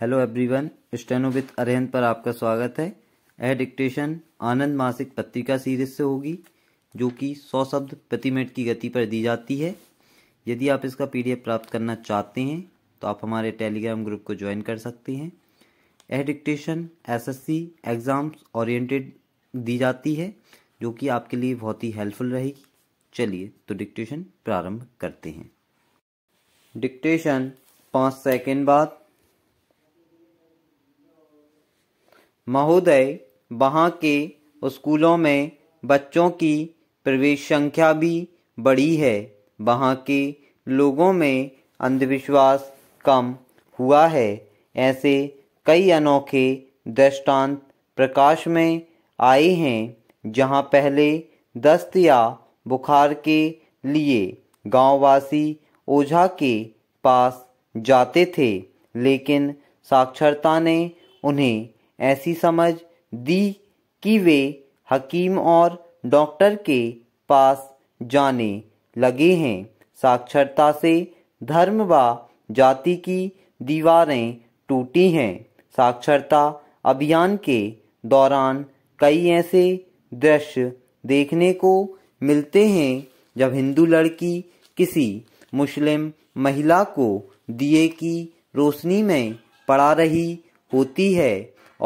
Hello everyone steno with Arhan पर आपका स्वागत है यह डिक्टेशन आनंद मासिक पत्रिका सीरीज से होगी जो कि 100 शब्द प्रति मिनट की गति पर दी जाती है यदि आप इसका पीडीएफ प्राप्त करना चाहते हैं तो आप हमारे टेलीग्राम ग्रुप को ज्वाइन कर सकते हैं यह डिक्टेशन एसएससी एग्ज़ाम्स ओरिएंटेड दी जाती है जो कि आपके लिए बहुत ही हेल्पफुल रहेगी चलिए तो डिक्टेशन प्रारंभ करते हैं डिक्टेशन पाँच सेकेंड बाद महोदय वहाँ के स्कूलों में बच्चों की प्रवेश संख्या भी बढ़ी है वहाँ के लोगों में अंधविश्वास कम हुआ है ऐसे कई अनोखे दृष्टांत प्रकाश में आए हैं जहाँ पहले दस्त या बुखार के लिए गांववासी ओझा के पास जाते थे लेकिन साक्षरता ने उन्हें ऐसी समझ दी कि वे हकीम और डॉक्टर के पास जाने लगे हैं साक्षरता से धर्म व जाति की दीवारें टूटी हैं साक्षरता अभियान के दौरान कई ऐसे दृश्य देखने को मिलते हैं जब हिंदू लड़की किसी मुस्लिम महिला को दिए की रोशनी में पड़ा रही होती है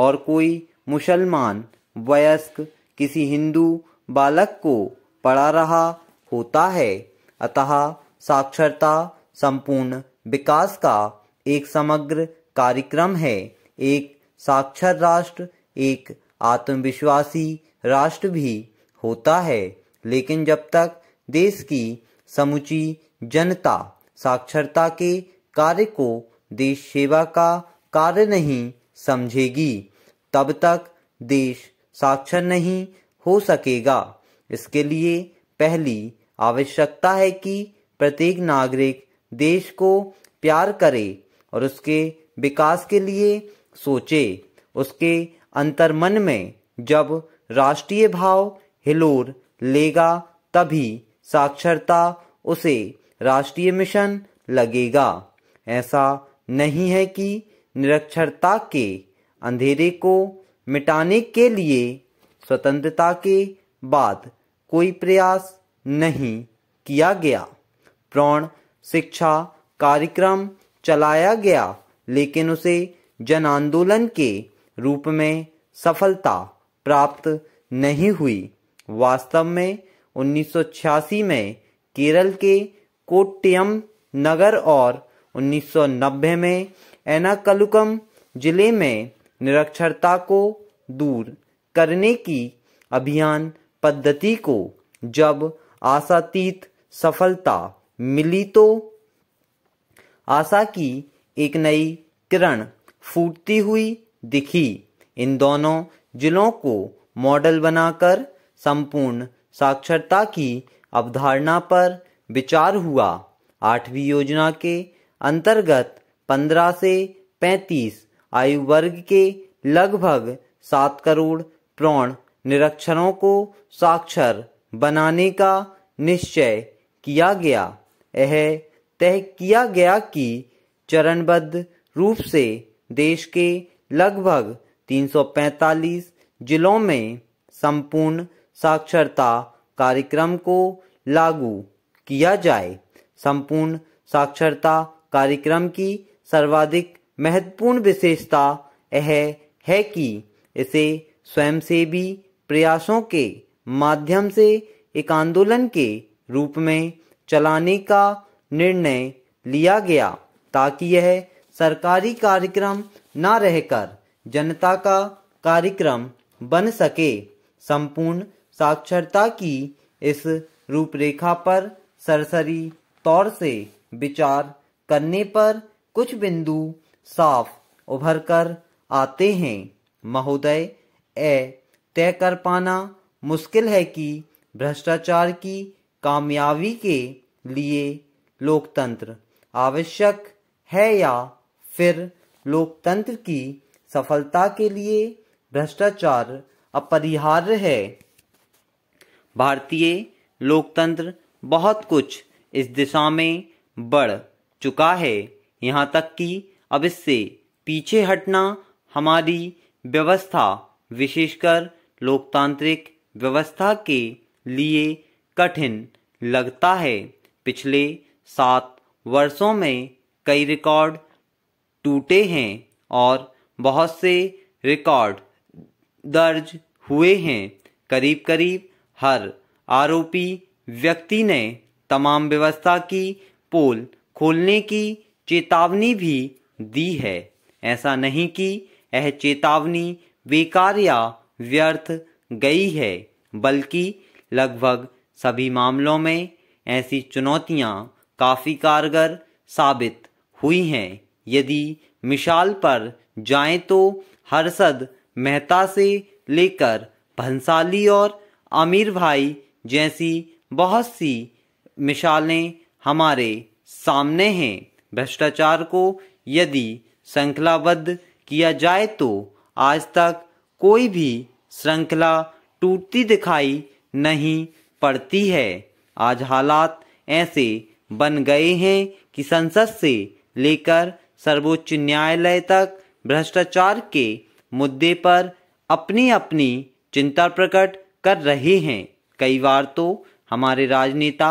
और कोई मुसलमान वयस्क किसी हिंदू बालक को पढ़ा रहा होता है अतः साक्षरता संपूर्ण विकास का एक समग्र कार्यक्रम है एक साक्षर राष्ट्र एक आत्मविश्वासी राष्ट्र भी होता है लेकिन जब तक देश की समुची जनता साक्षरता के कार्य को देश सेवा का कार्य नहीं समझेगी तब तक देश साक्षर नहीं हो सकेगा इसके लिए पहली आवश्यकता है कि प्रत्येक नागरिक देश को प्यार करे और उसके विकास के लिए सोचे उसके अंतर्मन में जब राष्ट्रीय भाव हिलोर लेगा तभी साक्षरता उसे राष्ट्रीय मिशन लगेगा ऐसा नहीं है कि निरक्षरता के अंधेरे को मिटाने के लिए स्वतंत्रता के बाद कोई प्रयास नहीं किया गया प्रौण शिक्षा कार्यक्रम चलाया गया लेकिन उसे जन आंदोलन के रूप में सफलता प्राप्त नहीं हुई वास्तव में 1986 में केरल के कोट्टयम नगर और 1990 में एनाकलुकम जिले में निरक्षरता को दूर करने की अभियान पद्धति को जब आशातीत सफलता मिली तो आशा की एक नई किरण फूटती हुई दिखी इन दोनों जिलों को मॉडल बनाकर संपूर्ण साक्षरता की अवधारणा पर विचार हुआ आठवीं योजना के अंतर्गत पंद्रह से पैंतीस आयु वर्ग के लगभग सात करोड़ प्रौण निरक्षरों को साक्षर बनाने का निश्चय किया गया यह तय किया गया कि चरणबद्ध रूप से देश के लगभग 345 जिलों में संपूर्ण साक्षरता कार्यक्रम को लागू किया जाए संपूर्ण साक्षरता कार्यक्रम की सर्वाधिक महत्वपूर्ण विशेषता यह है कि इसे स्वयंसेवी प्रयासों के माध्यम से एक आंदोलन के रूप में चलाने का निर्णय लिया गया ताकि यह सरकारी कार्यक्रम न रहकर जनता का कार्यक्रम बन सके संपूर्ण साक्षरता की इस रूपरेखा पर सरसरी तौर से विचार करने पर कुछ बिंदु साफ उभर कर आते हैं महोदय ए तय कर पाना मुश्किल है कि भ्रष्टाचार की कामयाबी के लिए लोकतंत्र आवश्यक है या फिर लोकतंत्र की सफलता के लिए भ्रष्टाचार अपरिहार्य है भारतीय लोकतंत्र बहुत कुछ इस दिशा में बढ़ चुका है यहाँ तक कि अब इससे पीछे हटना हमारी व्यवस्था विशेषकर लोकतांत्रिक व्यवस्था के लिए कठिन लगता है पिछले सात वर्षों में कई रिकॉर्ड टूटे हैं और बहुत से रिकॉर्ड दर्ज हुए हैं करीब करीब हर आरोपी व्यक्ति ने तमाम व्यवस्था की पोल खोलने की चेतावनी भी दी है ऐसा नहीं कि यह चेतावनी बेकार या व्यर्थ गई है बल्कि लगभग सभी मामलों में ऐसी चुनौतियां काफ़ी कारगर साबित हुई हैं यदि मिसाल पर जाएं तो हर्षद मेहता से लेकर भंसाली और आमिर भाई जैसी बहुत सी मिसालें हमारे सामने हैं भ्रष्टाचार को यदि श्रृंखलाबद्ध किया जाए तो आज तक कोई भी श्रृंखला टूटती दिखाई नहीं पड़ती है आज हालात ऐसे बन गए हैं कि संसद से लेकर सर्वोच्च न्यायालय तक भ्रष्टाचार के मुद्दे पर अपनी अपनी चिंता प्रकट कर रहे हैं कई बार तो हमारे राजनेता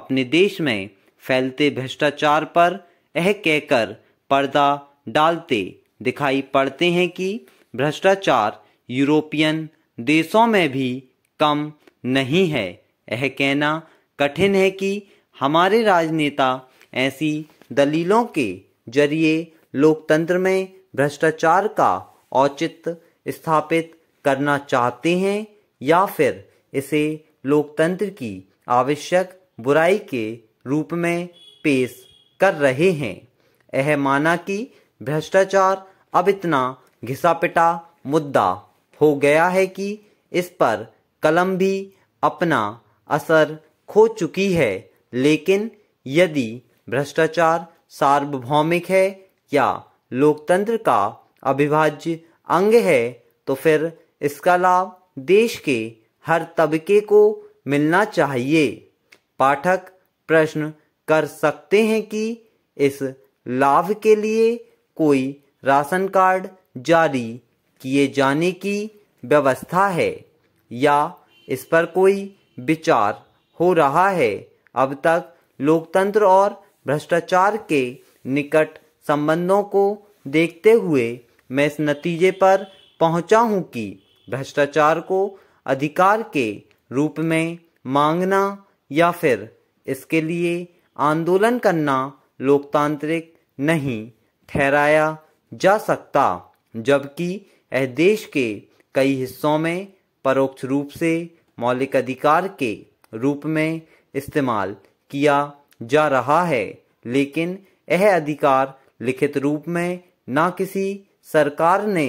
अपने देश में फैलते भ्रष्टाचार पर यह कहकर पर्दा डालते दिखाई पड़ते हैं कि भ्रष्टाचार यूरोपियन देशों में भी कम नहीं है यह कहना कठिन है कि हमारे राजनेता ऐसी दलीलों के जरिए लोकतंत्र में भ्रष्टाचार का औचित्य स्थापित करना चाहते हैं या फिर इसे लोकतंत्र की आवश्यक बुराई के रूप में पेश कर रहे हैं यह माना कि भ्रष्टाचार अब इतना घिसा पिटा मुद्दा हो गया है कि इस पर कलम भी अपना असर खो चुकी है लेकिन यदि भ्रष्टाचार सार्वभौमिक है या लोकतंत्र का अविभाज्य अंग है तो फिर इसका लाभ देश के हर तबके को मिलना चाहिए पाठक प्रश्न कर सकते हैं कि इस लाभ के लिए कोई राशन कार्ड जारी किए जाने की व्यवस्था है या इस पर कोई विचार हो रहा है अब तक लोकतंत्र और भ्रष्टाचार के निकट संबंधों को देखते हुए मैं इस नतीजे पर पहुंचा हूं कि भ्रष्टाचार को अधिकार के रूप में मांगना या फिर इसके लिए आंदोलन करना लोकतांत्रिक नहीं ठहराया जा सकता जबकि यह देश के कई हिस्सों में परोक्ष रूप से मौलिक अधिकार के रूप में इस्तेमाल किया जा रहा है लेकिन यह अधिकार लिखित रूप में ना किसी सरकार ने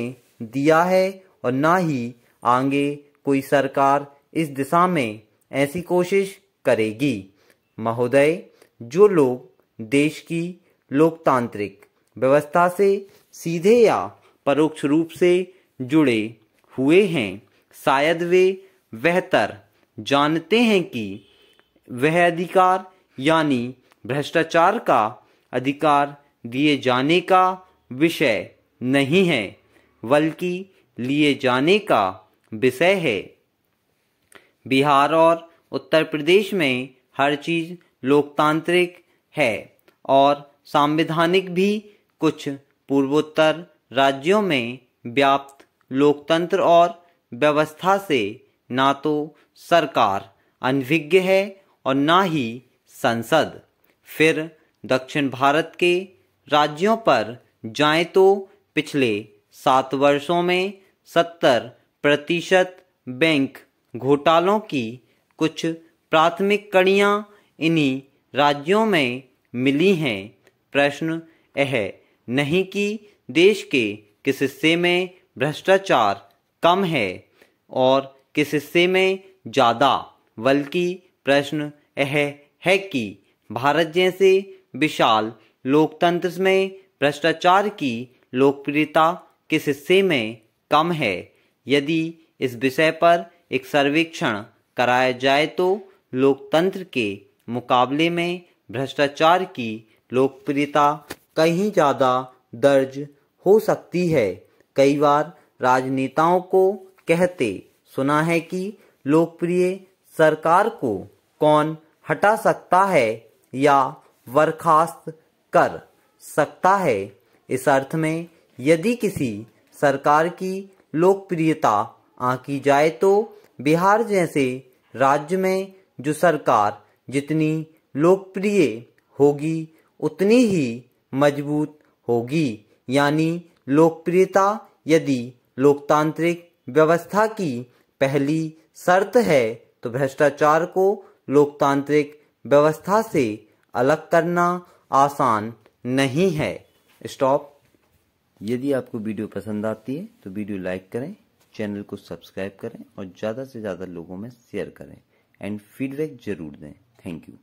दिया है और ना ही आगे कोई सरकार इस दिशा में ऐसी कोशिश करेगी महोदय जो लोग देश की लोकतांत्रिक व्यवस्था से सीधे या परोक्ष रूप से जुड़े हुए हैं शायद वे बेहतर जानते हैं कि वह अधिकार यानी भ्रष्टाचार का अधिकार दिए जाने का विषय नहीं है बल्कि लिए जाने का विषय है बिहार और उत्तर प्रदेश में हर चीज़ लोकतांत्रिक है और संवैधानिक भी कुछ पूर्वोत्तर राज्यों में व्याप्त लोकतंत्र और व्यवस्था से ना तो सरकार अनभिज्ञ है और ना ही संसद फिर दक्षिण भारत के राज्यों पर जाएं तो पिछले सात वर्षों में सत्तर प्रतिशत बैंक घोटालों की कुछ प्राथमिक कड़ियां इन्हीं राज्यों में मिली हैं प्रश्न यह नहीं कि देश के किस हिस्से में भ्रष्टाचार कम है और किस हिस्से में ज़्यादा बल्कि प्रश्न यह है कि भारत जैसे विशाल लोकतंत्र में भ्रष्टाचार की लोकप्रियता किस हिस्से में कम है यदि इस विषय पर एक सर्वेक्षण कराया जाए तो लोकतंत्र के मुकाबले में भ्रष्टाचार की लोकप्रियता कहीं ज़्यादा दर्ज हो सकती है कई बार राजनेताओं को कहते सुना है कि लोकप्रिय सरकार को कौन हटा सकता है या बर्खास्त कर सकता है इस अर्थ में यदि किसी सरकार की लोकप्रियता आंकी जाए तो बिहार जैसे राज्य में जो सरकार जितनी लोकप्रिय होगी उतनी ही मजबूत होगी यानी लोकप्रियता यदि लोकतांत्रिक व्यवस्था की पहली शर्त है तो भ्रष्टाचार को लोकतांत्रिक व्यवस्था से अलग करना आसान नहीं है स्टॉप यदि आपको वीडियो पसंद आती है तो वीडियो लाइक करें चैनल को सब्सक्राइब करें और ज़्यादा से ज़्यादा लोगों में शेयर करें एंड फीडबैक ज़रूर दें Thank you.